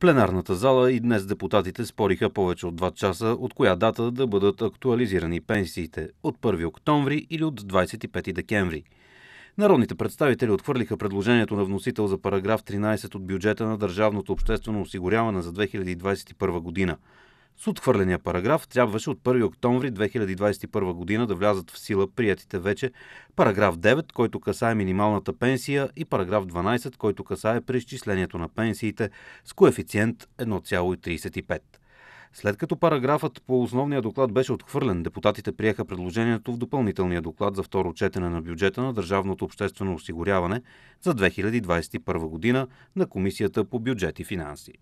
пленарната зала и днес депутатите спориха повече от 2 часа от коя дата да бъдат актуализирани пенсиите – от 1 октомври или от 25 декември. Народните представители отхвърлиха предложението на вносител за параграф 13 от бюджета на Държавното обществено осигуряване за 2021 година – с отхвърления параграф трябваше от 1 октомври 2021 година да влязат в сила приятите вече параграф 9, който касае минималната пенсия и параграф 12, който касае преизчислението на пенсиите с коефициент 1,35. След като параграфът по основния доклад беше отхвърлен, депутатите приеха предложението в допълнителния доклад за второ четене на бюджета на Държавното обществено осигуряване за 2021 година на Комисията по бюджет и финанси.